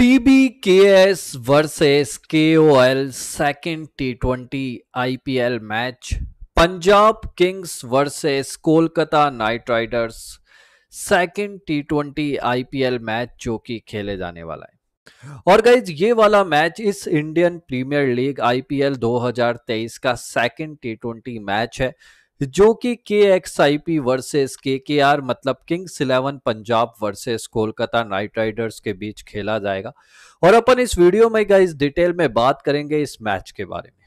PBKS versus KOL second T twenty IPL match Punjab Kings versus Kolkata Knight Riders second T twenty IPL match जो कि खेले जाने वाला है और गाइज ये वाला मैच इस इंडियन प्रीमियर लीग आईपीएल 2023 का सेकंड टी मैच है जो कि के एक्स आई पी वर्सेस के के आर मतलब Kings eleven Punjab versus Kolkata Knight Riders के बीच खेला जाएगा और अपन इस वीडियो में गाइस डिटेल में बात करेंगे इस मैच के बारे में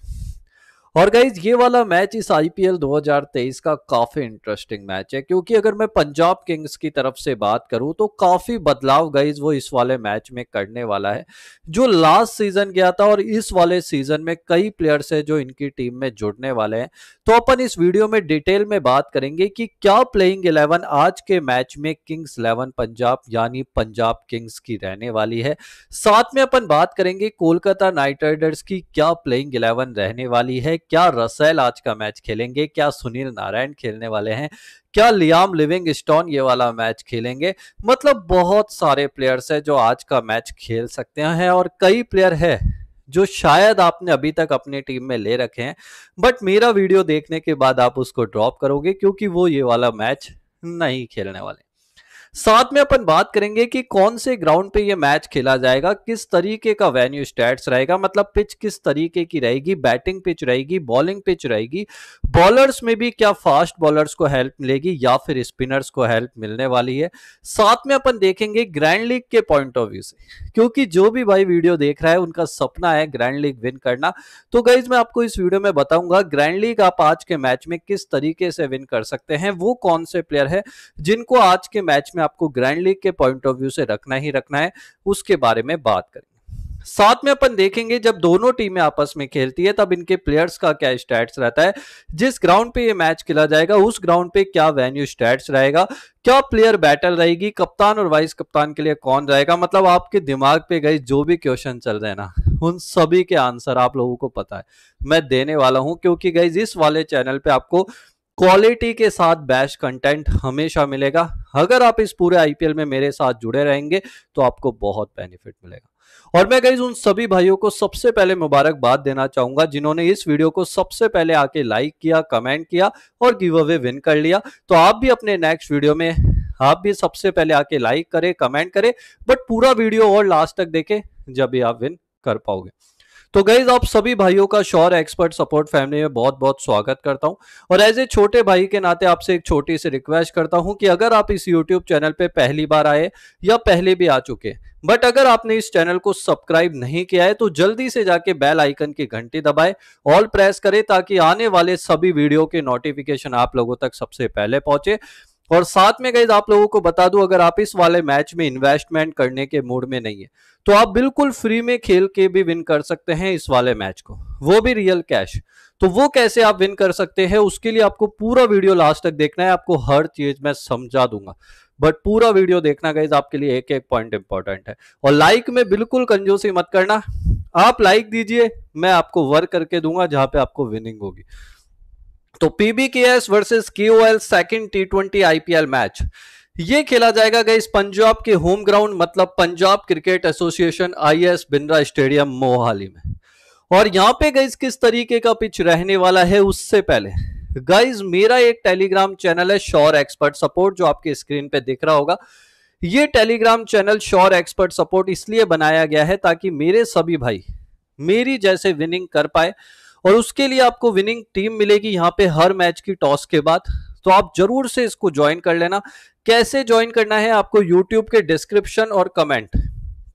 और गाइज ये वाला मैच इस आईपीएल 2023 का काफी इंटरेस्टिंग मैच है क्योंकि अगर मैं पंजाब किंग्स की तरफ से बात करूं तो काफी बदलाव गाइज वो इस वाले मैच में करने वाला है जो लास्ट सीजन गया था और इस वाले सीजन में कई प्लेयर्स है जो इनकी टीम में जुड़ने वाले हैं तो अपन इस वीडियो में डिटेल में बात करेंगे कि क्या प्लेइंग इलेवन आज के मैच में किंग्स इलेवन पंजाब यानी पंजाब किंग्स की रहने वाली है साथ में अपन बात करेंगे कोलकाता नाइट राइडर्स की क्या प्लेइंग इलेवन रहने वाली है क्या रसेल आज का मैच खेलेंगे क्या सुनील नारायण खेलने वाले हैं क्या लियाम लिविंग स्टोन ये वाला मैच खेलेंगे मतलब बहुत सारे प्लेयर्स हैं जो आज का मैच खेल सकते हैं और कई प्लेयर है जो शायद आपने अभी तक अपनी टीम में ले रखे हैं बट मेरा वीडियो देखने के बाद आप उसको ड्रॉप करोगे क्योंकि वो ये वाला मैच नहीं खेलने वाले साथ में अपन बात करेंगे कि कौन से ग्राउंड पे ये मैच खेला जाएगा किस तरीके का वेन्यू स्टैट्स रहेगा मतलब पिच किस तरीके की रहेगी बैटिंग पिच रहेगी बॉलिंग पिच रहेगी बॉलर्स में भी क्या फास्ट बॉलर्स को हेल्प मिलेगी या फिर स्पिनर्स को हेल्प मिलने वाली है साथ में अपन देखेंगे ग्रैंड लीग के पॉइंट ऑफ व्यू से क्योंकि जो भी भाई वीडियो देख रहा है उनका सपना है ग्रैंड लीग विन करना तो गाइज मैं आपको इस वीडियो में बताऊंगा ग्रैंड लीग आप आज के मैच में किस तरीके से विन कर सकते हैं वो कौन से प्लेयर है जिनको आज के मैच में आपको ग्रैंड लीग के पॉइंट ऑफ व्यू से रखना ही रखना है उसके बारे में बात करेंगे साथ में अपन देखेंगे जब दोनों टीमें आपस में खेलती है तब इनके प्लेयर्स का क्या स्टैट्स रहता है जिस ग्राउंड पे ये मैच खेला जाएगा उस ग्राउंड पे क्या वेन्यू स्टैट्स रहेगा क्या प्लेयर बैटल रहेगी कप्तान और वाइस कप्तान के लिए कौन रहेगा मतलब आपके दिमाग पे गए जो भी क्वेश्चन चल रहे ना उन सभी के आंसर आप लोगों को पता है मैं देने वाला हूं क्योंकि गई इस वाले चैनल पे आपको क्वालिटी के साथ बैश कंटेंट हमेशा मिलेगा अगर आप इस पूरे आईपीएल में मेरे साथ जुड़े रहेंगे तो आपको बहुत बेनिफिट मिलेगा और मैं गई उन सभी भाइयों को सबसे पहले मुबारकबाद देना चाहूंगा जिन्होंने इस वीडियो को सबसे पहले आके लाइक किया कमेंट किया और गिव अवे विन कर लिया तो आप भी अपने नेक्स्ट वीडियो में आप भी सबसे पहले आके लाइक करें कमेंट करें बट पूरा वीडियो और लास्ट तक देखें जब भी आप विन कर पाओगे तो गईज आप सभी भाइयों का श्योर एक्सपर्ट सपोर्ट फैमिली में बहुत बहुत स्वागत करता हूं और एज ए छोटे भाई के नाते आपसे एक छोटी सी रिक्वेस्ट करता हूं कि अगर आप इस यूट्यूब चैनल पे पहली बार आए या पहले भी आ चुके बट अगर आपने इस चैनल को सब्सक्राइब नहीं किया है तो जल्दी से जाके बेल आइकन की घंटी दबाए ऑल प्रेस करें ताकि आने वाले सभी वीडियो के नोटिफिकेशन आप लोगों तक सबसे पहले पहुंचे और साथ में गई आप लोगों को बता दूं अगर आप इस वाले मैच में इन्वेस्टमेंट करने के मूड में नहीं है तो आप बिल्कुल फ्री में खेल के भी विन कर सकते हैं इस वाले मैच को वो भी रियल कैश तो वो कैसे आप विन कर सकते हैं उसके लिए आपको पूरा वीडियो लास्ट तक देखना है आपको हर चीज मैं समझा दूंगा बट पूरा वीडियो देखना गाइज आपके लिए एक एक पॉइंट इंपॉर्टेंट है और लाइक में बिल्कुल कंजूसी मत करना आप लाइक दीजिए मैं आपको वर्क करके दूंगा जहां पे आपको विनिंग होगी तो PBKS versus KOL second T twenty IPL match ये खेला जाएगा गई पंजाब के होम ग्राउंड मतलब Punjab cricket association I S Bindra stadium Mohali में और यहां पे गई किस तरीके का पिच रहने वाला है उससे पहले गाइज मेरा एक टेलीग्राम चैनल है श्योर एक्सपर्ट सपोर्ट जो आपके स्क्रीन पे दिख रहा होगा ये Telegram channel sure expert support इसलिए बनाया गया है ताकि मेरे सभी भाई मेरी जैसे विनिंग कर पाए और उसके लिए आपको विनिंग टीम मिलेगी यहाँ पे हर मैच की टॉस के बाद तो आप जरूर से इसको ज्वाइन कर लेना कैसे ज्वाइन करना है आपको यूट्यूब के डिस्क्रिप्शन और कमेंट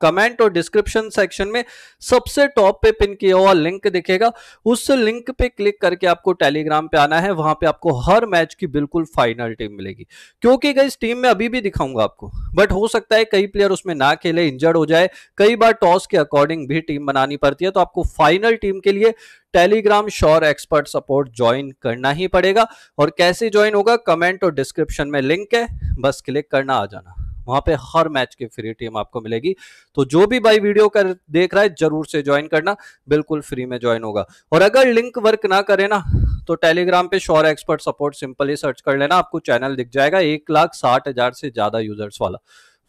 कमेंट और डिस्क्रिप्शन सेक्शन में सबसे टॉप पे पिन किया हुआ लिंक दिखेगा उस लिंक पे क्लिक करके आपको टेलीग्राम पे आना है वहां पे आपको हर मैच की बिल्कुल फाइनल टीम मिलेगी क्योंकि इस टीम में अभी भी दिखाऊंगा आपको बट हो सकता है कई प्लेयर उसमें ना खेले इंजर्ड हो जाए कई बार टॉस के अकॉर्डिंग भी टीम बनानी पड़ती है तो आपको फाइनल टीम के लिए Telegram sure expert support join करना ही पड़ेगा और कैसे ज्वाइन होगा कमेंट और डिस्क्रिप्शन में लिंक है बस क्लिक करना आ जाना वहां पे हर मैच की फ्री टीम आपको मिलेगी तो जो भी भाई वीडियो कर देख रहा है जरूर से ज्वाइन करना बिल्कुल फ्री में ज्वाइन होगा और अगर लिंक वर्क ना करे ना तो टेलीग्राम पे शोर एक्सपर्ट सपोर्ट सिंपली सर्च कर लेना आपको चैनल दिख जाएगा एक लाख साठ हजार से ज्यादा यूजर्स वाला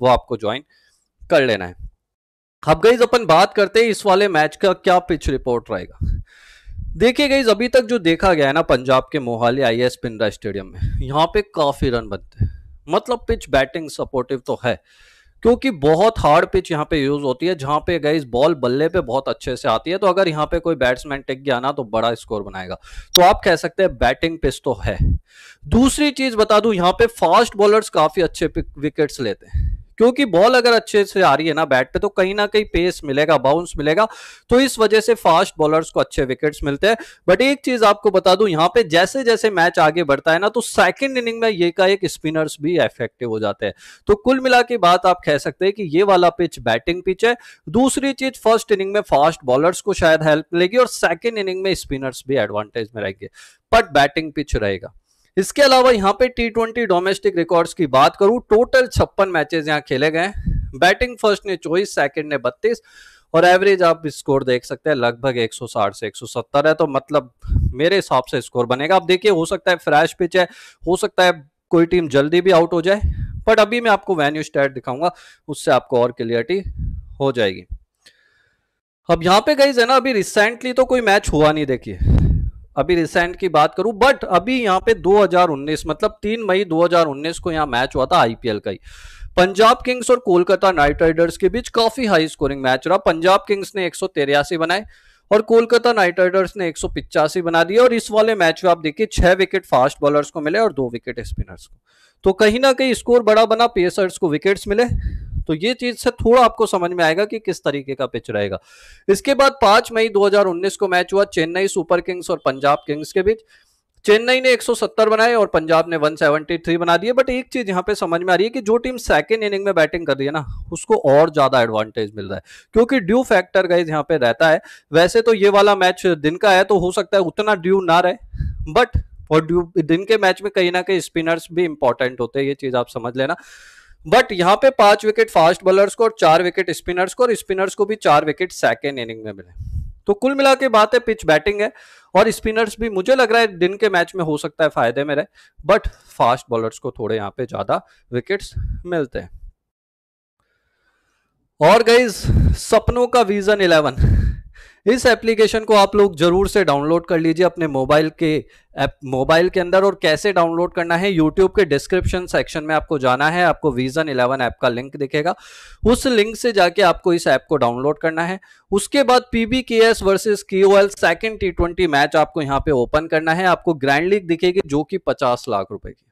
वो आपको ज्वाइन कर लेना है अब गईज अपन बात करते हैं इस वाले मैच का क्या पिच रिपोर्ट रहेगा देखिए गईज अभी तक जो देखा गया है ना पंजाब के मोहाली आई एस स्टेडियम में यहाँ पे काफी रन बनते हैं मतलब पिच बैटिंग सपोर्टिव तो है क्योंकि बहुत हार्ड पिच यहाँ पे यूज होती है जहां पे गई बॉल बल्ले पे बहुत अच्छे से आती है तो अगर यहाँ पे कोई बैट्समैन टिक गया ना तो बड़ा स्कोर बनाएगा तो आप कह सकते हैं बैटिंग पिच तो है दूसरी चीज बता दू यहाँ पे फास्ट बॉलर्स काफी अच्छे विकेट्स लेते हैं क्योंकि बॉल अगर अच्छे से आ रही है ना बैट पे तो कहीं ना कहीं पेस मिलेगा बाउंस मिलेगा तो इस वजह से फास्ट बॉलर्स को अच्छे विकेट्स मिलते हैं बट एक चीज आपको बता दूं यहां पे जैसे जैसे मैच आगे बढ़ता है ना तो सेकंड इनिंग में ये का एक स्पिनर्स भी इफेक्टिव हो जाते हैं तो कुल मिला के बात आप कह सकते हैं कि ये वाला पिच बैटिंग पिच है दूसरी चीज फर्स्ट इनिंग में फास्ट बॉलर्स को शायद हेल्प मिलेगी और सेकेंड इनिंग में स्पिनर्स भी एडवांटेज में रहेंगे बट बैटिंग पिच रहेगा इसके अलावा यहाँ पे टी ट्वेंटी डोमेस्टिक रिकॉर्ड्स की बात करूं टोटल छप्पन मैचेस यहाँ खेले गए बैटिंग फर्स्ट ने चौबीस सेकंड ने बत्तीस और एवरेज आप स्कोर देख सकते हैं लगभग 160 से 170 है तो मतलब मेरे हिसाब से स्कोर बनेगा आप देखिए हो सकता है फ्लैश पिच है हो सकता है कोई टीम जल्दी भी आउट हो जाए बट अभी मैं आपको वेन्यू स्टैट दिखाऊंगा उससे आपको और क्लियरिटी हो जाएगी अब यहाँ पे गई है ना अभी रिसेंटली तो कोई मैच हुआ नहीं देखिए अभी रिसेंट की बात करूं बट अभी यहां पे 2019 मतलब 3 मई 2019 को यहां मैच हुआ था आईपीएल का ही पंजाब किंग्स और कोलकाता नाइट राइडर्स के बीच काफी हाई स्कोरिंग मैच रहा पंजाब किंग्स ने एक बनाए और कोलकाता नाइट राइडर्स ने एक बना दिया और इस वाले मैच में आप देखिए छह विकेट फास्ट बॉलर्स को मिले और दो विकेट स्पिनर्स को तो कहीं ना कहीं स्कोर बड़ा बना पेसर्स को विकेट्स मिले तो ये चीज से थोड़ा आपको समझ में आएगा कि किस तरीके का पिच रहेगा इसके बाद पांच मई 2019 को मैच हुआ चेन्नई सुपर किंग्स और पंजाब किंग्स के बीच चेन्नई ने 170 बनाए और पंजाब ने 173 बना दिए बट एक चीज यहाँ पे समझ में आ रही है कि जो टीम सेकेंड इनिंग में बैटिंग कर रही है ना उसको और ज्यादा एडवांटेज मिल रहा है क्योंकि ड्यू फैक्टर गाइज यहाँ पे रहता है वैसे तो ये वाला मैच दिन का है तो हो सकता है उतना ड्यू ना रहे बट और ड्यू दिन के मैच में कहीं ना कहीं स्पिनर्स भी इंपॉर्टेंट होते हैं ये चीज आप समझ लेना बट यहाँ पे पांच विकेट फास्ट बॉलर्स को और चार विकेट स्पिनर्स को और स्पिनर्स को भी चार विकेट सेकेंड इनिंग में मिले तो कुल मिला के बात है पिच बैटिंग है और स्पिनर्स भी मुझे लग रहा है दिन के मैच में हो सकता है फायदे में रहे बट फास्ट बॉलर्स को थोड़े यहाँ पे ज्यादा विकेट्स मिलते हैं और गई सपनों का विजन इलेवन इस एप्लीकेशन को आप लोग जरूर से डाउनलोड कर लीजिए अपने मोबाइल के ऐप मोबाइल के अंदर और कैसे डाउनलोड करना है यूट्यूब के डिस्क्रिप्शन सेक्शन में आपको जाना है आपको विजन 11 ऐप का लिंक दिखेगा उस लिंक से जाके आपको इस ऐप को डाउनलोड करना है उसके बाद PB K S versus K O L second T twenty match आपको यहाँ पे ओपन करना है आपको ग्रैंड लीग दिखेगी जो कि पचास लाख रुपए की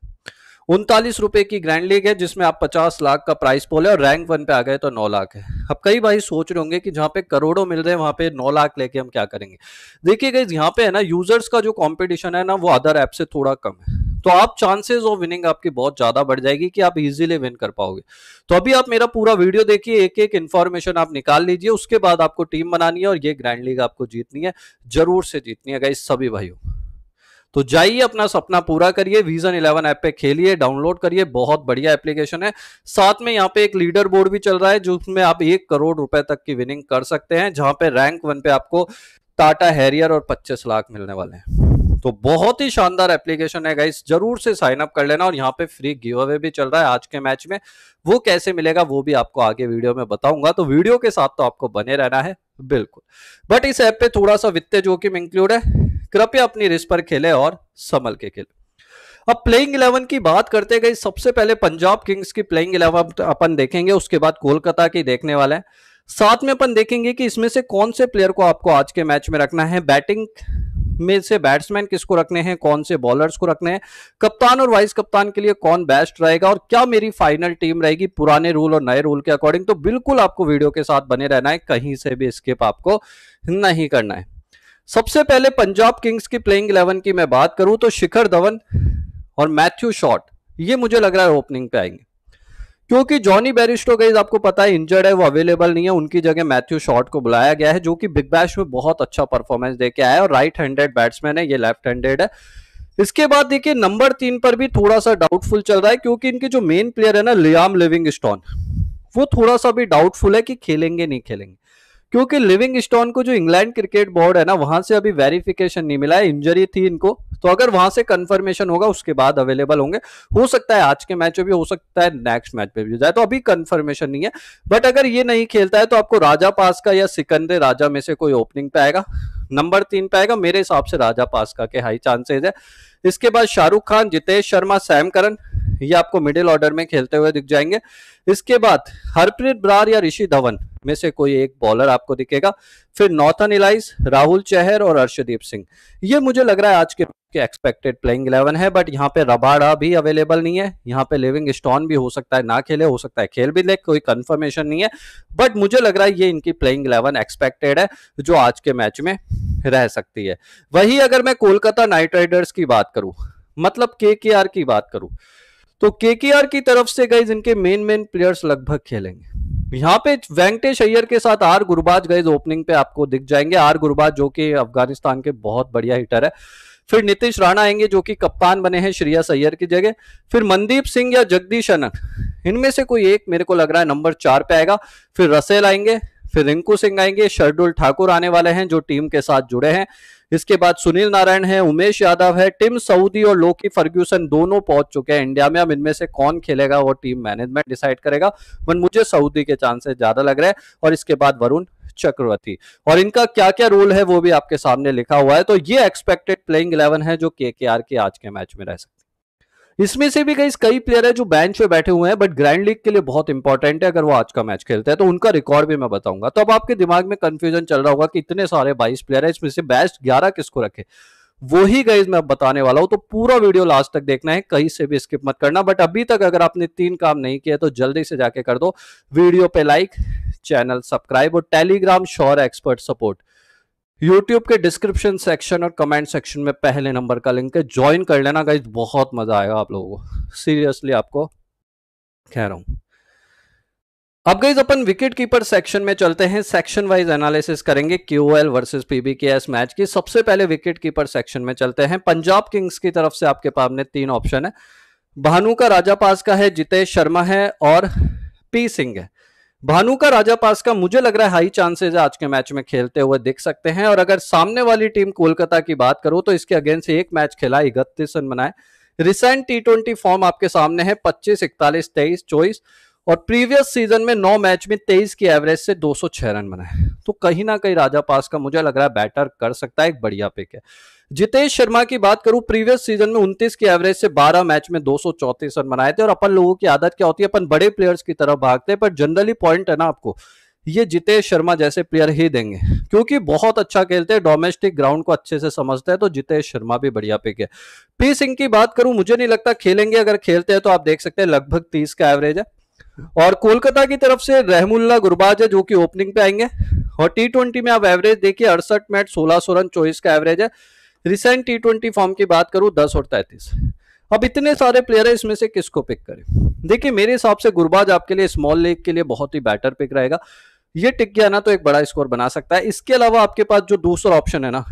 उनतालीस रुपए की ग्रैंड लीग है जिसमें आप पचास लाख का प्राइस पोल है और रैंक वन पे आ गए तो नौ लाख है अब कई भाई सोच रहे होंगे कि जहाँ पे करोड़ों मिल रहे हैं वहां पे नौ लाख लेके हम क्या करेंगे देखिए गई यहाँ पे है ना यूजर्स का जो कॉम्पिटिशन है ना वो अदर ऐप से थोड़ा कम है तो आप चांसेस ऑफ विनिंग आपकी बहुत ज्यादा बढ़ जाएगी कि आप इजीली विन कर पाओगे तो अभी आप मेरा पूरा वीडियो देखिए एक एक इन्फॉर्मेशन आप निकाल लीजिए उसके बाद आपको टीम बनानी है और ये ग्रैंड लीग आपको जीतनी है जरूर से जीतनी है गई सभी भाइयों तो जाइए अपना सपना पूरा करिए विजन इलेवन ऐप पे खेलिए डाउनलोड करिए बहुत बढ़िया एप्लीकेशन है साथ में यहाँ पे एक लीडर बोर्ड भी चल रहा है जिसमें आप एक करोड़ रुपए तक की विनिंग कर सकते हैं जहां पे रैंक वन पे आपको टाटा हैरियर और पच्चीस लाख मिलने वाले हैं तो बहुत ही शानदार एप्लीकेशन है गाइस जरूर से साइन अप कर लेना और यहाँ पे फ्री गिव अवे भी चल रहा है आज के मैच में वो कैसे मिलेगा वो भी आपको आगे वीडियो में बताऊंगा तो वीडियो के साथ तो आपको बने रहना है बिल्कुल बट इस ऐप पे थोड़ा सा वित्तीय जोखिम इंक्लूड है कृपया अपनी रिस्क पर खेले और संभल के खेले अब प्लेइंग इलेवन की बात करते गए सबसे पहले पंजाब किंग्स की प्लेइंग इलेवन अपन देखेंगे उसके बाद कोलकाता की देखने वाले हैं साथ में अपन देखेंगे कि इसमें से कौन से प्लेयर को आपको आज के मैच में रखना है बैटिंग में से बैट्समैन किसको रखने हैं कौन से बॉलर्स को रखने हैं कप्तान और वाइस कप्तान के लिए कौन बेस्ट रहेगा और क्या मेरी फाइनल टीम रहेगी पुराने रूल और नए रूल के अकॉर्डिंग तो बिल्कुल आपको वीडियो के साथ बने रहना है कहीं से भी स्किप आपको नहीं करना है सबसे पहले पंजाब किंग्स की प्लेइंग 11 की मैं बात करूं तो शिखर धवन और मैथ्यू शॉट ये मुझे लग रहा है ओपनिंग पे आएंगे क्योंकि जॉनी बैरिस्टो गई आपको पता है इंजर्ड है वो अवेलेबल नहीं है उनकी जगह मैथ्यू शॉट को बुलाया गया है जो कि बिग बैश में बहुत अच्छा परफॉर्मेंस देके आया और राइट हैंडेड बैट्समैन है ये लेफ्ट हैंडेड है इसके बाद देखिए नंबर तीन पर भी थोड़ा सा डाउटफुल चल रहा है क्योंकि इनके जो मेन प्लेयर है ना लियाम लिविंग स्टोन वो थोड़ा सा भी डाउटफुल है कि खेलेंगे नहीं खेलेंगे क्योंकि लिविंग स्टोन को जो इंग्लैंड क्रिकेट बोर्ड है ना वहां से अभी वेरिफिकेशन नहीं मिला है इंजरी थी इनको तो अगर वहां से कंफर्मेशन होगा उसके बाद अवेलेबल होंगे हो सकता है आज के मैच में भी हो सकता है नेक्स्ट मैच में भी जाए तो अभी कंफर्मेशन नहीं है बट अगर ये नहीं खेलता है तो आपको राजा पास का या सिकंदर राजा में से कोई ओपनिंग पे आएगा नंबर तीन पे आएगा मेरे हिसाब से राजा का के हाई चांसेज है इसके बाद शाहरुख खान जितेश शर्मा सैम करन ये आपको मिडिल ऑर्डर में खेलते हुए दिख जाएंगे इसके बाद हरप्रीत ब्रार या ऋषि धवन में से कोई एक बॉलर आपको दिखेगा फिर नॉर्थन इलाइस राहुल चहर और अर्षदीप सिंह ये मुझे लग रहा है आज के के एक्सपेक्टेड प्लेइंग इलेवन है बट यहाँ पे रबाड़ा भी अवेलेबल नहीं है यहाँ पे लिविंग स्टोन भी हो सकता है ना खेले हो सकता है खेल भी ले कोई कंफर्मेशन नहीं है बट मुझे लग रहा है ये इनकी प्लेइंग इलेवन एक्सपेक्टेड है जो आज के मैच में रह सकती है वही अगर मैं कोलकाता नाइट राइडर्स की बात करूं मतलब के की बात करूं तो के की तरफ से गई इनके मेन मेन प्लेयर्स लगभग खेलेंगे यहाँ पे वेंकटेश अय्यर के साथ आर गुरबाज गए ओपनिंग पे आपको दिख जाएंगे आर गुरबाज जो कि अफगानिस्तान के बहुत बढ़िया हिटर है फिर नीतीश राणा आएंगे जो कि कप्तान बने हैं श्रेया सैयर की जगह फिर मनदीप सिंह या जगदीश अनक इनमें से कोई एक मेरे को लग रहा है नंबर चार पे आएगा फिर रसेल आएंगे फिर रिंकू सिंह आएंगे शर्दुल ठाकुर आने वाले हैं जो टीम के साथ जुड़े हैं इसके बाद सुनील नारायण है उमेश यादव है टिम सऊदी और लोकी फर्ग्यूसन दोनों पहुंच चुके हैं इंडिया में अब इनमें से कौन खेलेगा वो टीम मैनेजमेंट डिसाइड करेगा वन मुझे सऊदी के चांसेस ज्यादा लग रहे हैं और इसके बाद वरुण चक्रवर्ती और इनका क्या क्या रोल है वो भी आपके सामने लिखा हुआ है तो ये एक्सपेक्टेड प्लेइंग इलेवन है जो के के आर के आज के मैच में रह सकते इसमें से भी कई कई प्लेयर है जो बेंच पे बैठे हुए हैं बट ग्रैंड लीग के लिए बहुत इंपॉर्टेंट है अगर वो आज का मैच खेलते हैं तो उनका रिकॉर्ड भी मैं बताऊंगा तो अब आपके दिमाग में कंफ्यूजन चल रहा होगा कि इतने सारे बाईस प्लेयर है इसमें से बेस्ट ग्यारह किसको रखे वो ही गाइज मैं बताने वाला हूं तो पूरा वीडियो लास्ट तक देखना है कहीं से भी स्किप मत करना बट अभी तक अगर आपने तीन काम नहीं किया तो जल्दी से जाके कर दो वीडियो पे लाइक चैनल सब्सक्राइब और टेलीग्राम शोर एक्सपर्ट सपोर्ट यूट्यूब के डिस्क्रिप्शन सेक्शन और कमेंट सेक्शन में पहले नंबर का लिंक है ज्वाइन कर लेना गाइज बहुत मजा आएगा आप लोगों को सीरियसली आपको कह रहा हूं अब गई अपन विकेट कीपर सेक्शन में चलते हैं सेक्शन वाइज एनालिसिस करेंगे Q L versus PB K S match की सबसे पहले विकेट कीपर सेक्शन में चलते हैं पंजाब किंग्स की तरफ से आपके सामने तीन ऑप्शन है भानु का राजा पास का है जितेश शर्मा है और पी सिंह है भानु का राजा पास का मुझे लग रहा है हाई चांसेस है आज के मैच में खेलते हुए दिख सकते हैं और अगर सामने वाली टीम कोलकाता की बात करो तो इसके अगेंस्ट एक मैच खेला इकतीस रन बनाए रिसेंट टी ट्वेंटी फॉर्म आपके सामने है पच्चीस इकतालीस तेईस चौबीस और प्रीवियस सीजन में नौ मैच में तेईस की एवरेज से 206 रन बनाए तो कहीं ना कहीं राजा पास का मुझे लग रहा है बैटर कर सकता है एक बढ़िया पिक है जितेश शर्मा की बात करूं प्रीवियस सीजन में 29 की एवरेज से 12 मैच में दो रन बनाए थे और अपन लोगों की आदत क्या होती है अपन बड़े प्लेयर्स की तरफ भागते हैं पर जनरली पॉइंट है ना आपको ये जितेश शर्मा जैसे प्लेयर ही देंगे क्योंकि बहुत अच्छा खेलते हैं डोमेस्टिक ग्राउंड को अच्छे से समझते हैं तो जितेश शर्मा भी बढ़िया पिक है पी सिंह की बात करूं मुझे नहीं लगता खेलेंगे अगर खेलते हैं तो आप देख सकते हैं लगभग तीस का एवरेज है और कोलकाता की तरफ से रहमुल्ला गुरबाज है जो कि ओपनिंग पे आएंगे और टी ट्वेंटी में आप एवरेज देखिए अड़सठ मैच सोलह सौ रन चौबीस का एवरेज है रिसेंट टी ट्वेंटी फॉर्म की बात करूं दस और तैतीस अब इतने सारे प्लेयर है इसमें से किसको पिक करें देखिए मेरे हिसाब से गुरबाज आपके लिए स्मॉल लेग के लिए बहुत ही बेटर पिक रहेगा ये टिक गया ना तो एक बड़ा स्कोर बना सकता है इसके अलावा आपके पास जो दूसरा ऑप्शन है ना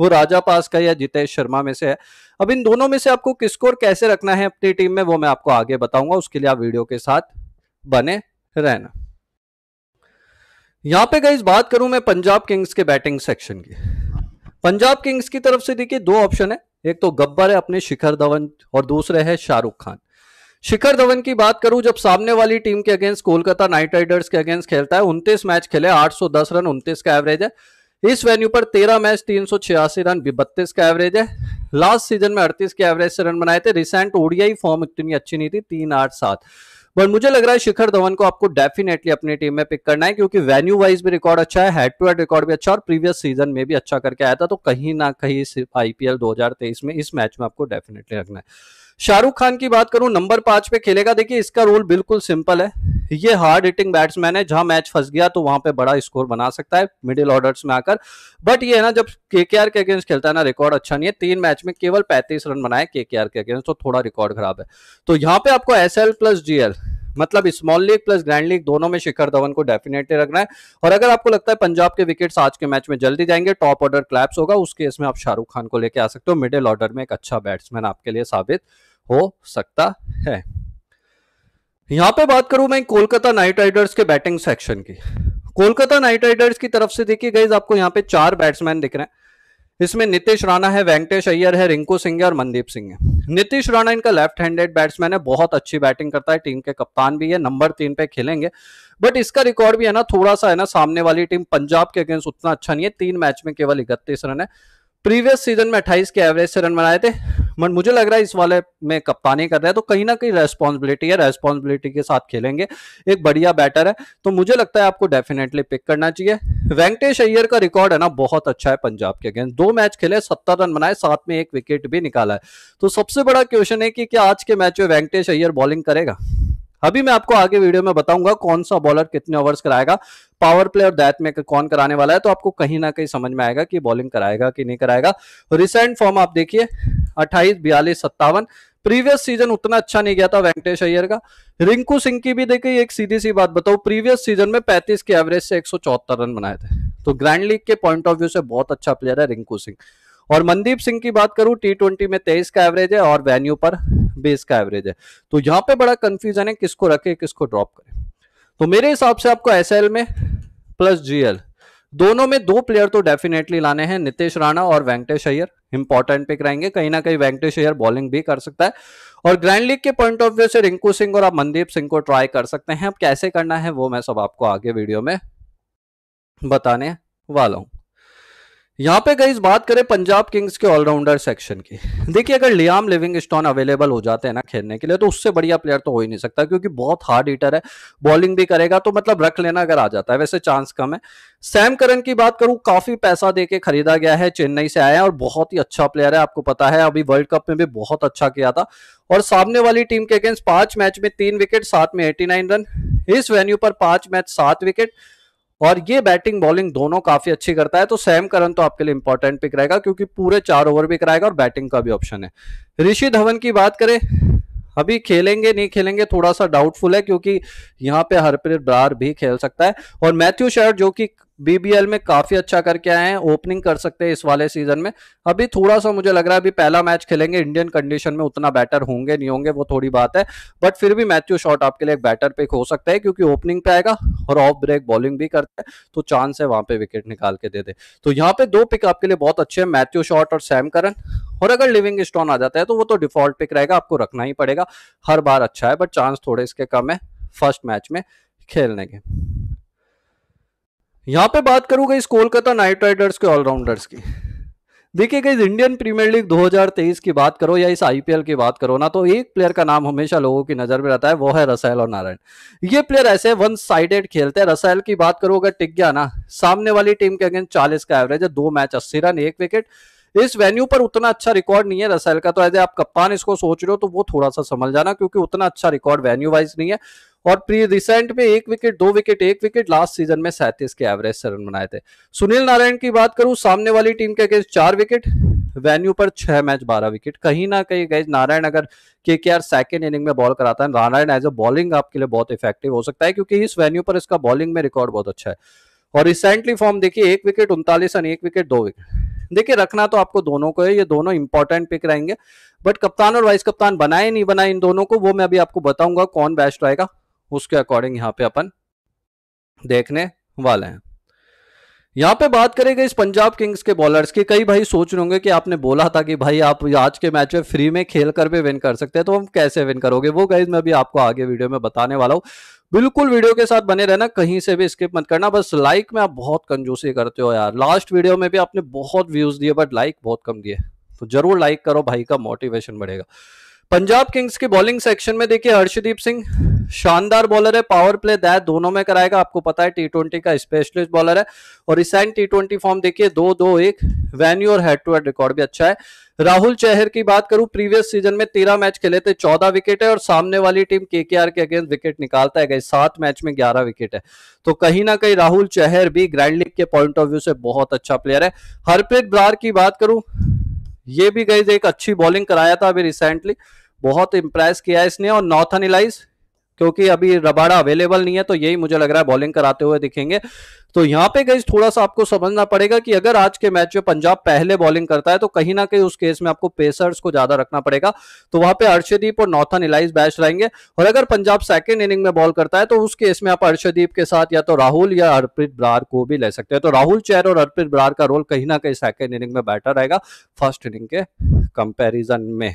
वो राजा पास का या जितेश शर्मा में से है अब इन दोनों में से आपको किसको और कैसे रखना है अपनी टीम में वो मैं आपको आगे बताऊंगा उसके लिए आप वीडियो के साथ बने रहना यहां पे गई बात करूं मैं पंजाब किंग्स के बैटिंग सेक्शन की पंजाब किंग्स की तरफ से देखिए दो ऑप्शन है एक तो गब्बर है अपने शिखर धवन और दूसरे है शाहरुख खान शिखर धवन की बात करूं जब सामने वाली टीम के अगेंस्ट कोलकाता नाइट राइडर्स के अगेंस्ट खेलता है उनतीस मैच खेले 810 रन उनतीस का एवरेज है इस वेन्यू पर 13 मैच तीन रन बत्तीस का एवरेज है लास्ट सीजन में अड़तीस के एवरेज से रन बनाए थे रिसेंट ओडियाई फॉर्म इतनी अच्छी नहीं थी तीन आठ सात बट मुझे लग रहा है शिखर धवन को आपको डेफिनेटली अपनी टीम में पिक करना है क्योंकि वेन्यू वाइज भी रिकॉर्ड अच्छा है हेड टू हेड रिकॉर्ड भी अच्छा और प्रीवियस सीजन में भी अच्छा करके आया था तो कहीं ना कहीं आईपीएल दो में इस मैच में आपको डेफिनेटली रखना है शाहरुख खान की बात करूं नंबर पांच पे खेलेगा देखिए इसका रोल बिल्कुल सिंपल है ये हार्ड हिटिंग बैट्समैन है जहां मैच फंस गया तो वहां पे बड़ा स्कोर बना सकता है मिडिल ऑर्डर्स में आकर बट ये है ना जब के के आर के अगेंस्ट खेलता है ना रिकॉर्ड अच्छा नहीं है तीन मैच में केवल पैंतीस रन बनाए के के आर के अगेंस्ट तो थोड़ा रिकॉर्ड खराब है तो यहाँ पे आपको S L plus G L मतलब small league plus grand league दोनों में शिखर धवन को डेफिनेटली रखना है और अगर आपको लगता है पंजाब के विकेट्स आज के मैच में जल्दी जाएंगे टॉप ऑर्डर क्लैप्स होगा उस केस में आप शाहरुख खान को लेके आ सकते हो मिडिल ऑर्डर में एक अच्छा बैट्समैन आपके लिए साबित हो सकता है यहां पे बात करूं मैं कोलकाता नाइट राइडर्स के बैटिंग सेक्शन की कोलकाता नाइट राइडर्स की तरफ से देखिए गाइज आपको यहाँ पे चार बैट्समैन दिख रहे हैं इसमें नितिश राणा है वेंकटेश अय्यर है रिंकू सिंह है और मनदीप सिंह है नितिश राणा इनका लेफ्ट हैंडेड बैट्समैन है बहुत अच्छी बैटिंग करता है टीम के कप्तान भी है नंबर तीन पे खेलेंगे बट इसका रिकॉर्ड भी है ना थोड़ा सा है ना सामने वाली टीम पंजाब के अगेंस्ट उतना अच्छा नहीं है तीन मैच में केवल इकतीस रन है प्रीवियस सीजन में 28 के एवरेज से रन बनाए थे बट मुझे लग रहा है इस वाले में कप्तानी कर रहा है तो कहीं ना कहीं रेस्पॉन्सिबिलिटी है रेस्पॉन्सिबिलिटी के साथ खेलेंगे एक बढ़िया बैटर है तो मुझे लगता है आपको डेफिनेटली पिक करना चाहिए वेंकटेश अय्यर का रिकॉर्ड है ना बहुत अच्छा है पंजाब के अगेंस्ट दो मैच खेले सत्तर रन बनाए साथ में एक विकेट भी निकाला है तो सबसे बड़ा क्वेश्चन है कि क्या आज के मैच में वेंकटेश अय्यर बॉलिंग करेगा अभी मैं आपको आगे वीडियो में बताऊंगा कौन सा बॉलर कितने ओवर्स कराएगा पावर प्ले और दैत में कौन कराने वाला है तो आपको कहीं ना कहीं समझ में आएगा कि बॉलिंग कराएगा कि नहीं कराएगा रिसेंट फॉर्म आप देखिए अट्ठाईस बयालीस सत्तावन प्रीवियस सीजन उतना अच्छा नहीं गया था वेंकटेश अय्यर का रिंकू सिंह की भी देखिए एक सीधी सी बात बताऊ प्रीवियस सीजन में 35 के एवरेज से एक रन बनाए थे तो ग्रैंड लीग के पॉइंट ऑफ व्यू से बहुत अच्छा प्लेयर है रिंकू सिंह और मनदीप सिंह की बात करूं टी ट्वेंटी में तेईस का एवरेज है और वेन्यू पर बेस का एवरेज है तो यहां पे बड़ा कंफ्यूजन है किसको रखे किसको ड्रॉप करें तो मेरे हिसाब से आपको एस में प्लस जीएल दोनों में दो प्लेयर तो डेफिनेटली लाने हैं नितेश राणा और वेंकटेश अयर इंपॉर्टेंट पिक रहेंगे कहीं ना कहीं वेंकटेश अयर बॉलिंग भी कर सकता है और ग्रैंड लीग के पॉइंट ऑफ व्यू से रिंकू सिंह और आप मनदीप सिंह को ट्राई कर सकते हैं अब कैसे करना है वो मैं सब आपको आगे वीडियो में बताने वाला हूं यहाँ पे गई बात करें पंजाब किंग्स के ऑलराउंडर सेक्शन की देखिए अगर लियाम लिविंग स्टोन अवेलेबल हो जाते हैं ना खेलने के लिए तो उससे बढ़िया प्लेयर तो हो ही नहीं सकता क्योंकि बहुत हार्ड ईटर है बॉलिंग भी करेगा तो मतलब रख लेना अगर आ जाता है वैसे चांस कम है सैम करन की बात करूं काफी पैसा दे खरीदा गया है चेन्नई से आया है और बहुत ही अच्छा प्लेयर है आपको पता है अभी वर्ल्ड कप में भी बहुत अच्छा किया था और सामने वाली टीम के अगेंस्ट पांच मैच में तीन विकेट साथ में एटी रन इस वेन्यू पर पांच मैच सात विकेट और ये बैटिंग बॉलिंग दोनों काफी अच्छी करता है तो सैम करन तो आपके लिए इंपॉर्टेंट पिक रहेगा क्योंकि पूरे चार ओवर भी कराएगा और बैटिंग का भी ऑप्शन है ऋषि धवन की बात करें अभी खेलेंगे नहीं खेलेंगे थोड़ा सा डाउटफुल है क्योंकि यहाँ पे हरप्रीत ब्रार भी खेल सकता है और मैथ्यू शर्ट जो कि बीबीएल में काफी अच्छा करके आए हैं ओपनिंग कर सकते हैं इस वाले सीजन में अभी थोड़ा सा मुझे लग रहा है अभी पहला मैच खेलेंगे इंडियन कंडीशन में उतना बैटर होंगे नहीं होंगे वो थोड़ी बात है बट फिर भी मैथ्यू शॉट आपके लिए एक बैटर पिक हो सकता है क्योंकि ओपनिंग पे आएगा और ऑफ ब्रेक बॉलिंग भी करता है तो चांस है वहां पे विकेट निकाल के दे दे तो यहाँ पे दो पिक आपके लिए बहुत अच्छे हैं मैथ्यू शॉट और सैम करन और अगर लिविंग स्टोन आ जाता है तो वो तो डिफॉल्ट पिक रहेगा आपको रखना ही पड़ेगा हर बार अच्छा है बट चांस थोड़े इसके कम है फर्स्ट मैच में खेलने के यहाँ पे बात करूंगा इस कोलकाता नाइट राइडर्स के ऑलराउंडर्स की देखिए गई इंडियन प्रीमियर लीग 2023 की बात करो या इस आईपीएल की बात करो ना तो एक प्लेयर का नाम हमेशा लोगों की नजर में रहता है वो है रसायल और नारायण ये प्लेयर ऐसे वन साइडेड खेलते हैं रसायल की बात करो अगर टिक गया ना सामने वाली टीम के अगेंस्ट चालीस का एवरेज है दो मैच अस्सी रन एक विकेट इस वेन्यू पर उतना अच्छा रिकॉर्ड नहीं है रसायल का तो ऐसे आप कप्तान इसको सोच रहे हो तो वो थोड़ा सा समझ जाना क्योंकि उतना अच्छा रिकॉर्ड वेन्यू वाइज नहीं है और रिसेंट में एक विकेट दो विकेट एक विकेट लास्ट सीजन में सैंतीस के एवरेज से रन बनाए थे सुनील नारायण की बात करूं सामने वाली टीम के अगेंस्ट चार विकेट वेन्यू पर छह मैच बारह विकेट कहीं ना कहीं गए नारायण अगर K K R second inning में बॉल कराता है नारायण एज अ बॉलिंग आपके लिए बहुत इफेक्टिव हो सकता है क्योंकि इस वेन्यू पर इसका बॉलिंग में रिकॉर्ड बहुत अच्छा है और रिसेंटली फॉर्म देखिए एक विकेट उनतालीस रन एक विकेट दो विकेट देखिए रखना तो आपको दोनों को है ये दोनों इंपॉर्टेंट पिक रहेंगे बट कप्तान और वाइस कप्तान बनाए नहीं बनाए इन दोनों को वो मैं अभी आपको बताऊंगा कौन बेस्ट रहेगा उसके अकॉर्डिंग यहाँ पे अपन देखने वाले हैं यहाँ पे बात करेंगे इस पंजाब किंग्स के बॉलर्स की कई भाई सोच रहे होंगे कि आपने बोला था कि भाई आप आज के मैच में फ्री में खेल कर भी विन कर सकते हैं तो हम कैसे विन करोगे वो गाइज मैं भी आपको आगे वीडियो में बताने वाला हूँ बिल्कुल वीडियो के साथ बने रहना कहीं से भी स्किप मत करना बस लाइक में आप बहुत कंजूसी करते हो यार लास्ट वीडियो में भी आपने बहुत व्यूज दिए बट लाइक बहुत कम दिए तो जरूर लाइक करो भाई का मोटिवेशन बढ़ेगा पंजाब किंग्स की बॉलिंग सेक्शन में देखिए हर्षदीप सिंह शानदार बॉलर है पावर प्ले दैट दोनों में कराएगा आपको पता है टी ट्वेंटी का स्पेशलिस्ट बॉलर है और रिसेंट टी ट्वेंटी फॉर्म देखिए दो दो एक वेन्यू और हेड टू हेड रिकॉर्ड भी अच्छा है राहुल चेहर की बात करूं प्रीवियस सीजन में तेरह मैच खेले थे चौदह विकेट है और सामने वाली टीम के के आर के अगेंस्ट विकेट निकालता है गई सात मैच में ग्यारह विकेट है तो कहीं ना कहीं राहुल चेहर भी ग्रैंड लीग के पॉइंट ऑफ व्यू से बहुत अच्छा प्लेयर है हरप्रीत ब्रार की बात करूं ये भी गई एक अच्छी बॉलिंग कराया था अभी रिसेंटली बहुत इंप्रेस किया इसने और नॉर्थन इलाइज क्योंकि अभी रबाड़ा अवेलेबल नहीं है तो यही मुझे लग रहा है बॉलिंग कराते हुए दिखेंगे तो यहाँ पे गई थोड़ा सा आपको समझना पड़ेगा कि अगर आज के मैच में पंजाब पहले बॉलिंग करता है तो कहीं ना कहीं उस केस में आपको पेसर्स को ज्यादा रखना पड़ेगा तो वहां पे अर्षदीप और नॉर्थन इलाइज बैच रहेंगे और अगर पंजाब सेकेंड इनिंग में बॉल करता है तो उस केस में आप अर्षदीप के साथ या तो राहुल या अर्पित ब्रार को भी ले सकते हैं तो राहुल चैर और अर्पित ब्रार का रोल कहीं ना कहीं सेकेंड इनिंग में बैटर रहेगा फर्स्ट इनिंग के कंपेरिजन में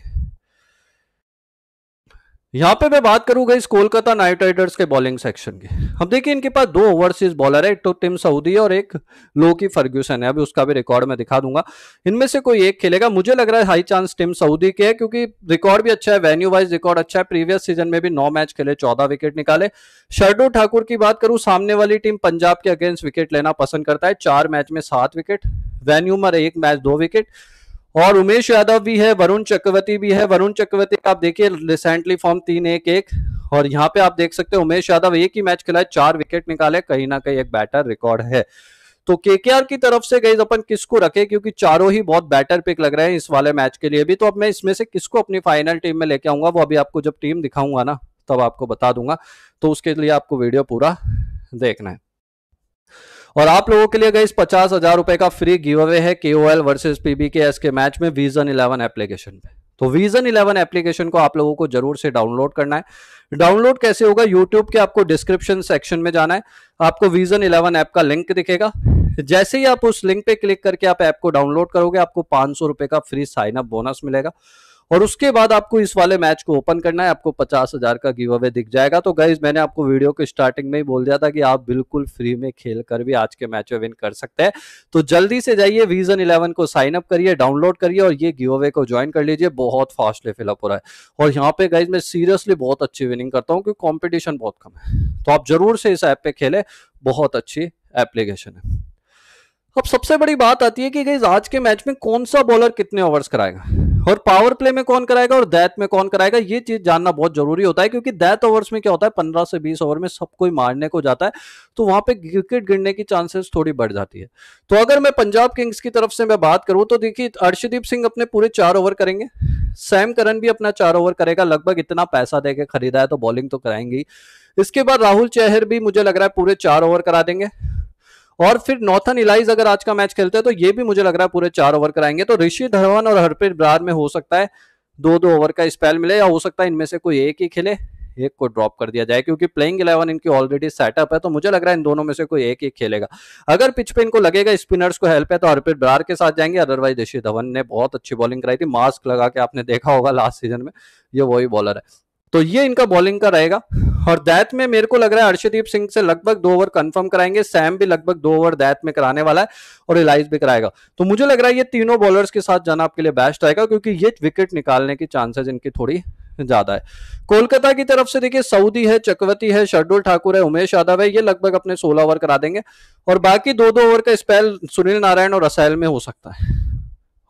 यहां पे मैं बात करूंगा इस कोलकाता नाइट राइडर्स के बॉलिंग सेक्शन की हम देखिए इनके पास दो ओवरसीज बॉलर है एक तो टिम सऊदी और एक लोकी फर्ग्यूसन है अभी उसका भी रिकॉर्ड मैं दिखा दूंगा इनमें से कोई एक खेलेगा मुझे लग रहा है हाई चांस टिम सऊदी के है क्योंकि रिकॉर्ड भी अच्छा है वेन्यू वाइज रिकॉर्ड अच्छा है प्रीवियस सीजन में भी नौ मैच खेले चौदह विकेट निकाले शर्डू ठाकुर की बात करूं सामने वाली टीम पंजाब के अगेंस्ट विकेट लेना पसंद करता है चार मैच में सात विकेट वेन्यू में एक मैच दो विकेट और उमेश यादव भी है वरुण चक्रवर्ती भी है वरुण चक्रवर्ती आप देखिए रिसेंटली फॉर्म तीन एक एक और यहाँ पे आप देख सकते हैं उमेश यादव एक ही मैच खिलाए चार विकेट निकाले कहीं ना कहीं एक बैटर रिकॉर्ड है तो केकेआर की तरफ से गई अपन किसको रखे क्योंकि चारों ही बहुत बैटर पिक लग रहे हैं इस वाले मैच के लिए भी तो अब मैं इसमें से किसको अपनी फाइनल टीम में लेके आऊंगा वो अभी आपको जब टीम दिखाऊंगा ना तब आपको बता दूंगा तो उसके लिए आपको वीडियो पूरा देखना है और आप लोगों के लिए गई पचास हजार रुपए का फ्री गिव अवे है K O L versus PB K S के मैच में विजन इलेवन एप्लीकेशन पे तो विजन इलेवन एप्लीकेशन को आप लोगों को जरूर से डाउनलोड करना है डाउनलोड कैसे होगा यूट्यूब के आपको डिस्क्रिप्शन सेक्शन में जाना है आपको विजन इलेवन ऐप का लिंक दिखेगा जैसे ही आप उस लिंक पे क्लिक करके आप ऐप को डाउनलोड करोगे आपको पांच सौ रुपए का फ्री साइन अप बोनस मिलेगा और उसके बाद आपको इस वाले मैच को ओपन करना है आपको पचास हजार का गिव अवे दिख जाएगा तो गाइज मैंने आपको वीडियो के स्टार्टिंग में ही बोल दिया था कि आप बिल्कुल फ्री में खेल कर भी आज के मैच में विन कर सकते हैं तो जल्दी से जाइए विजन इलेवन को साइन अप करिए डाउनलोड करिए और ये गिव अवे को ज्वाइन कर लीजिए बहुत फास्टली फिलअप हो रहा है और यहाँ पे गाइज मैं सीरियसली बहुत अच्छी विनिंग करता हूँ क्योंकि कॉम्पिटिशन बहुत कम है तो आप जरूर से इस ऐप पे खेले बहुत अच्छी एप्लीकेशन है अब सबसे बड़ी बात आती है कि गाइज आज के मैच में कौन सा बॉलर कितने ओवर्स कराएगा और पावर प्ले में कौन कराएगा और दैत में कौन कराएगा ये चीज जानना बहुत जरूरी होता है क्योंकि दैत ओवर्स में क्या होता है पंद्रह से बीस ओवर में सब कोई मारने को जाता है तो वहां पे विकेट गिरने की चांसेस थोड़ी बढ़ जाती है तो अगर मैं पंजाब किंग्स की तरफ से मैं बात करूं तो देखिए अर्षदीप सिंह अपने पूरे चार ओवर करेंगे सैम करन भी अपना चार ओवर करेगा लगभग इतना पैसा देकर खरीदा है तो बॉलिंग तो कराएंगे इसके बाद राहुल चेहर भी मुझे लग रहा है पूरे चार ओवर करा देंगे और फिर नॉर्थन इलाइज अगर आज का मैच खेलते हैं तो ये भी मुझे लग रहा है पूरे चार ओवर कराएंगे तो ऋषि धवन और हरप्रीत ब्रार में हो सकता है दो दो ओवर का स्पेल मिले या हो सकता है इनमें से कोई एक ही खेले एक को ड्रॉप कर दिया जाए क्योंकि प्लेइंग इलेवन इनकी ऑलरेडी सेटअप है तो मुझे लग रहा है इन दोनों में से कोई एक ही खेलेगा अगर पिच पे इनको लगेगा स्पिनर्स को हेल्प है तो हरप्रीत ब्रार के साथ जाएंगे अदरवाइज ऋषि धवन ने बहुत अच्छी बॉलिंग कराई थी मास्क लगा के आपने देखा होगा लास्ट सीजन में ये वही बॉलर है तो ये इनका बॉलिंग का रहेगा और दैत में मेरे को लग रहा है अर्षदीप सिंह से लगभग दो ओवर कंफर्म कराएंगे सैम भी लगभग दो ओवर दैत में कराने वाला है और इलाइज भी कराएगा तो मुझे लग रहा है ये तीनों बॉलर्स के साथ जाना आपके लिए बेस्ट रहेगा क्योंकि ये विकेट निकालने की चांसेज इनकी थोड़ी ज्यादा है कोलकाता की तरफ से देखिए सऊदी है चक्रवर्ती है शर्डुल ठाकुर है उमेश यादव है ये लगभग अपने सोलह ओवर करा देंगे और बाकी दो दो ओवर का स्पेल सुनील नारायण और रसायल में हो सकता है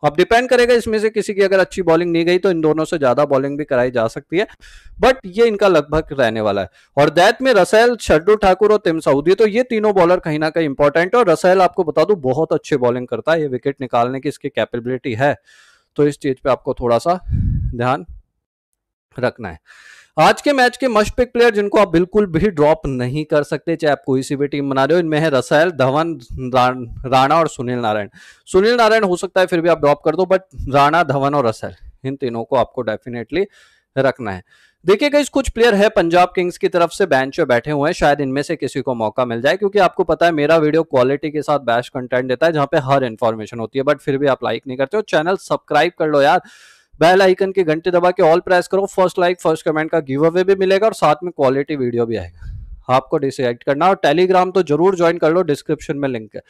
अब डिपेंड करेगा इसमें से किसी की अगर अच्छी बॉलिंग नहीं गई तो इन दोनों से ज्यादा बॉलिंग भी कराई जा सकती है बट ये इनका लगभग रहने वाला है और दैत में रसैल शड्डू ठाकुर और तिम सऊदी तो ये तीनों बॉलर कहीं ना कहीं इंपॉर्टेंट है और रसैल आपको बता दू बहुत अच्छे बॉलिंग करता है ये विकेट निकालने की इसकी कैपेबिलिटी है तो इस चीज पे आपको थोड़ा सा ध्यान रखना है आज के मैच के मस्ट पिक प्लेयर जिनको आप बिल्कुल भी ड्रॉप नहीं कर सकते चाहे आप कोई सी भी टीम बना रहे हो इनमें है रसैल धवन राणा और सुनील नारायण सुनील नारायण हो सकता है फिर भी आप ड्रॉप कर दो बट राणा धवन और रसैल इन तीनों को आपको डेफिनेटली रखना है देखिए गई कुछ प्लेयर है पंजाब किंग्स की तरफ से बेंच पे बैठे हुए हैं शायद इनमें से किसी को मौका मिल जाए क्योंकि आपको पता है मेरा वीडियो क्वालिटी के साथ बेस्ट कंटेंट देता है जहां पे हर इन्फॉर्मेशन होती है बट फिर भी आप लाइक नहीं करते हो चैनल सब्सक्राइब कर लो यार बेल आइकन के घंटे दबा के ऑल प्रेस करो फर्स्ट लाइक फर्स्ट कमेंट का गिव अवे भी मिलेगा और साथ में क्वालिटी वीडियो भी आएगा आपको डिसाइड करना और टेलीग्राम तो जरूर ज्वाइन कर लो डिस्क्रिप्शन में लिंक है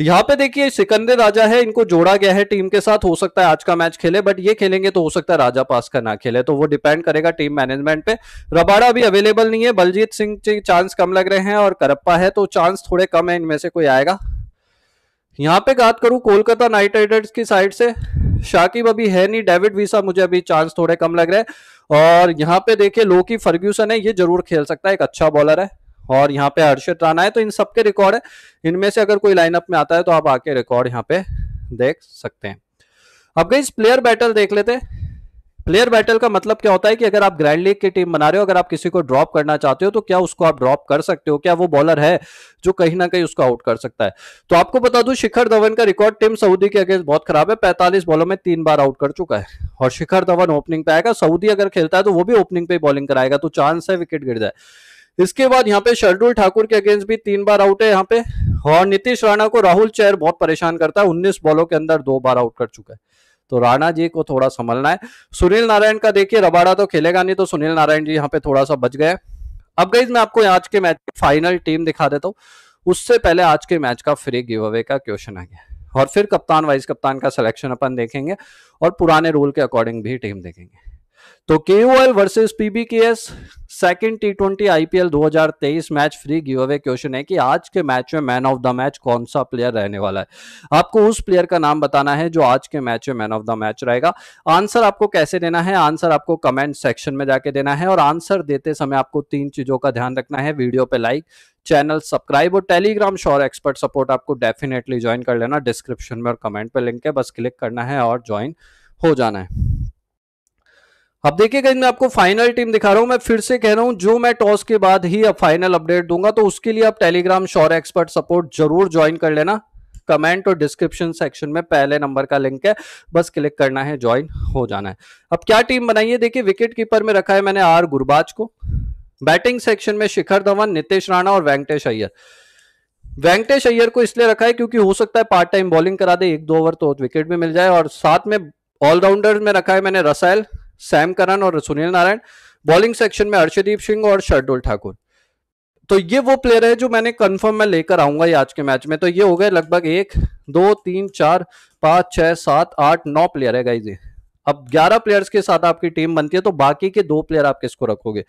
यहाँ पे देखिए सिकंदर राजा है इनको जोड़ा गया है टीम के साथ हो सकता है आज का मैच खेले बट ये खेलेंगे तो हो सकता है राजा पास का ना खेले तो वो डिपेंड करेगा टीम मैनेजमेंट पे रबाड़ा अभी अवेलेबल नहीं है बलजीत सिंह के चांस कम लग रहे हैं और करप्पा है तो चांस थोड़े कम है इनमें से कोई आएगा यहाँ पे बात करूं कोलकाता नाइट राइडर्स की साइड से शाकिब अभी है नहीं डेविड वीसा मुझे अभी चांस थोड़े कम लग रहे हैं और यहाँ पे देखिए लोकी फर्ग्यूसन है ये जरूर खेल सकता है एक अच्छा बॉलर है और यहाँ पे हर्षित राणा है तो इन सबके रिकॉर्ड है इनमें से अगर कोई लाइनअप में आता है तो आप आके रिकॉर्ड यहाँ पे देख सकते हैं अब गई प्लेयर बैटल देख लेते हैं प्लेयर बैटल का मतलब क्या होता है कि अगर आप ग्रैंड लीग की टीम बना रहे हो अगर आप किसी को ड्रॉप करना चाहते हो तो क्या उसको आप ड्रॉप कर सकते हो क्या वो बॉलर है जो कहीं ना कहीं उसको आउट कर सकता है तो आपको बता दूं शिखर धवन का रिकॉर्ड टीम सऊदी के अगेंस्ट बहुत खराब है पैंतालीस बॉलों में तीन बार आउट कर चुका है और शिखर धवन ओपनिंग पे आएगा सऊदी अगर खेलता है तो वो भी ओपनिंग पे बॉलिंग कराएगा तो चांस है विकेट गिर जाए इसके बाद यहाँ पे शर्दुल ठाकुर के अगेंस्ट भी तीन बार आउट है यहाँ पे और नीतीश राणा को राहुल चैर बहुत परेशान करता है उन्नीस बॉलों के अंदर दो बार आउट कर चुका है तो राणा जी को थोड़ा संभलना है सुनील नारायण का देखिए रबाड़ा तो खेलेगा नहीं तो सुनील नारायण जी यहाँ पे थोड़ा सा बच गए अब गई मैं आपको आज के मैच फाइनल टीम दिखा देता हूँ उससे पहले आज के मैच का फ्री गिव अवे का क्वेश्चन आ गया और फिर कप्तान वाइस कप्तान का सिलेक्शन अपन देखेंगे और पुराने रूल के अकॉर्डिंग भी टीम देखेंगे तो के versus PBKS second T twenty IPL 2023 match free giveaway question है कि आज के मैच में मैन ऑफ द मैच कौन सा प्लेयर रहने वाला है आपको उस प्लेयर का नाम बताना है जो आज के मैच में मैन ऑफ द मैच रहेगा आंसर आपको कैसे देना है आंसर आपको कमेंट सेक्शन में जाके देना है और आंसर देते समय आपको तीन चीजों का ध्यान रखना है वीडियो पे लाइक चैनल सब्सक्राइब और टेलीग्राम शोर एक्सपर्ट सपोर्ट आपको डेफिनेटली ज्वाइन कर लेना डिस्क्रिप्शन में और कमेंट पे लिंक है बस क्लिक करना है और ज्वाइन हो जाना है अब देखिएगा मैं आपको फाइनल टीम दिखा रहा हूं मैं फिर से कह रहा हूं जो मैं टॉस के बाद ही अब फाइनल अपडेट दूंगा तो उसके लिए आप टेलीग्राम शोर एक्सपर्ट सपोर्ट जरूर ज्वाइन कर लेना कमेंट और डिस्क्रिप्शन सेक्शन में पहले नंबर का लिंक है बस क्लिक करना है ज्वाइन हो जाना है अब क्या टीम बनाइए देखिए विकेट कीपर में रखा है मैंने आर गुरबाज को बैटिंग सेक्शन में शिखर धवन नितेश राणा और वेंकटेश अय्यर वेंकटेश अय्यर को इसलिए रखा है क्योंकि हो सकता है पार्ट टाइम बॉलिंग करा दे एक दो ओवर तो विकेट भी मिल जाए और साथ में ऑलराउंडर में रखा है मैंने रसायल सैम करन और सुनील नारायण बॉलिंग सेक्शन में अर्षदीप सिंह और शर्दुल ठाकुर तो ये वो प्लेयर है जो मैंने कंफर्म में लेकर आऊंगा ये आज के मैच में तो ये हो गए लगभग एक दो तीन चार पांच छह सात आठ नौ प्लेयर है गाइज अब ग्यारह प्लेयर्स के साथ आपकी टीम बनती है तो बाकी के दो प्लेयर आप किसको रखोगे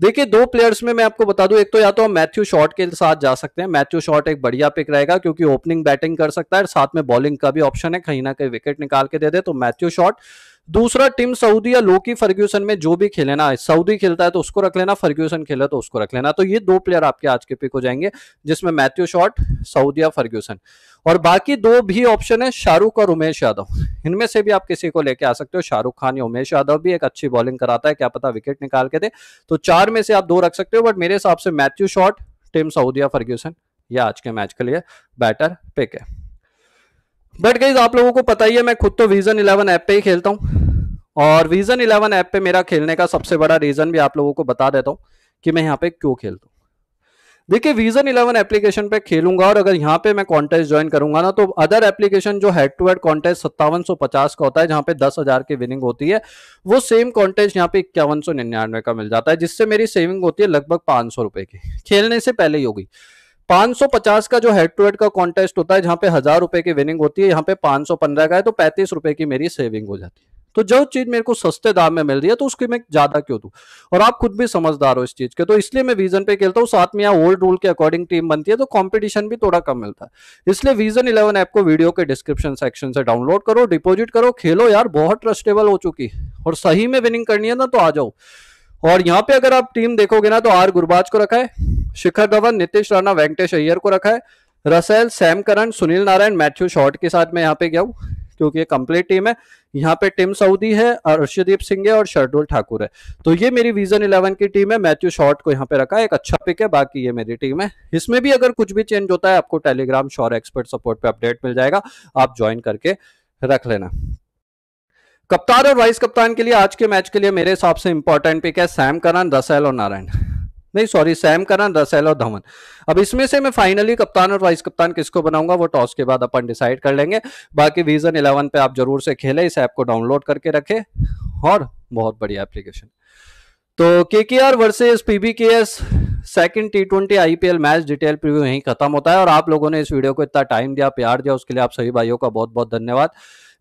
देखिए दो प्लेयर्स में मैं आपको बता दूं एक तो या तो हम मैथ्यू शॉर्ट के साथ जा सकते हैं मैथ्यू शॉट एक बढ़िया पिक रहेगा क्योंकि ओपनिंग बैटिंग कर सकता है साथ में बॉलिंग का भी ऑप्शन है कहीं ना कहीं विकेट निकाल के दे दे तो मैथ्यू शॉर्ट दूसरा टीम सऊदी या लोकी फर्ग्यूसन में जो भी खेले ना सऊदी खेलता है तो उसको रख लेना फर्ग्यूसन खेला तो उसको रख लेना तो ये दो प्लेयर आपके आज के पिक हो जाएंगे जिसमें मैथ्यू शॉट सऊदी या फर्ग्यूसन और बाकी दो भी ऑप्शन है शाहरुख और उमेश यादव इनमें से भी आप किसी को लेके आ सकते हो शाहरुख खान या उमेश यादव भी एक अच्छी बॉलिंग कराता है क्या पता विकेट निकाल के दे तो चार में से आप दो रख सकते हो बट मेरे हिसाब से मैथ्यू शॉट टीम सऊदी या फर्ग्यूसन यह आज के मैच के लिए बेटर पिक है बट गाइज आप लोगों को पता ही है मैं खुद तो विजन इलेवन ऐप पे ही खेलता हूँ और विजन इलेवन ऐप पे मेरा खेलने का सबसे बड़ा रीजन भी आप लोगों को बता देता हूँ कि मैं यहाँ पे क्यों खेलता हूँ देखिए विजन इलेवन एप्लीकेशन पे खेलूंगा और अगर यहाँ पे मैं कॉन्टेस्ट ज्वाइन करूंगा ना तो अदर एप्लीकेशन जो हेड टू हेड कॉन्टेस्ट सत्तावन पचास का होता है जहाँ पे दस हजार की विनिंग होती है वो सेम कॉन्टेस्ट यहाँ पे इक्यावन सौ निन्यानवे का मिल जाता है जिससे मेरी सेविंग होती है लगभग पांच सौ रुपए की खेलने से पहले ही होगी 550 का जो हेड टू हेड का कॉन्टेस्ट होता है जहाँ पे हजार रुपए की विनिंग होती है यहाँ पे 515 का है तो पैंतीस रुपए की मेरी सेविंग हो जाती है तो जो चीज मेरे को सस्ते दाम में मिल रही है तो उसकी मैं ज्यादा क्यों दू और आप खुद भी समझदार हो इस चीज के तो इसलिए मैं विजन पे खेलता हूँ साथ में यहाँ ओल्ड रूल के अकॉर्डिंग टीम बनती है तो कॉम्पिटिशन भी थोड़ा कम मिलता है इसलिए विजन इलेवन ऐप को वीडियो के डिस्क्रिप्शन सेक्शन से डाउनलोड करो डिपोजिट करो खेलो यार बहुत ट्रस्टेबल हो चुकी और सही में विनिंग करनी है ना तो आ जाओ और यहाँ पे अगर आप टीम देखोगे ना तो आर गुरबाज को रखा है शिखर धवन नितिश राणा वेंकटेश अय्यर को रखा है Russell Sam Curran Sunil Narine Matthew Short के साथ मैं यहाँ पे गया हूँ क्योंकि ये कंप्लीट टीम है यहाँ पे टिम सऊदी है अर्षदीप सिंह है और शर्दुल ठाकुर है तो ये मेरी विजन इलेवन की टीम है मैथ्यू शॉर्ट को यहाँ पे रखा है एक अच्छा पिक है बाकी ये मेरी टीम है इसमें भी अगर कुछ भी चेंज होता है आपको टेलीग्राम शॉर एक्सपर्ट सपोर्ट पे अपडेट मिल जाएगा आप ज्वाइन करके रख लेना कप्तान और वाइस कप्तान के लिए आज के मैच के लिए मेरे हिसाब से इंपॉर्टेंट पिक है सैम करन रसैल और नारायण नहीं सॉरी सैम करन रसेल और धवन अब इसमें से मैं फाइनली कप्तान और वाइस कप्तान किसको बनाऊंगा वो टॉस के बाद अपन डिसाइड कर लेंगे बाकी विजन इलेवन पे आप जरूर से खेले इस ऐप को डाउनलोड करके रखे और बहुत बढ़िया एप्लीकेशन तो K K R versus PB K S second T twenty IPL match detail preview यहीं खत्म होता है और आप लोगों ने इस वीडियो को इतना टाइम दिया प्यार दिया उसके लिए आप सभी भाइयों का बहुत बहुत धन्यवाद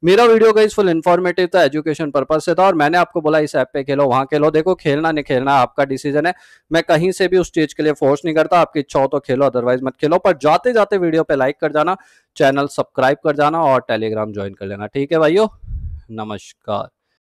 मेरा वीडियो का फुल इन्फॉर्मेटिव था एजुकेशन पर्पज से था और मैंने आपको बोला इस ऐप पे खेलो वहाँ खेलो देखो खेलना नहीं खेलना आपका डिसीजन है मैं कहीं से भी उस चीज के लिए फोर्स नहीं करता आपकी इच्छा हो तो खेलो अदरवाइज मत खेलो पर जाते जाते वीडियो पे लाइक कर जाना चैनल सब्सक्राइब कर जाना और टेलीग्राम ज्वाइन कर लेना ठीक है भाइयों नमस्कार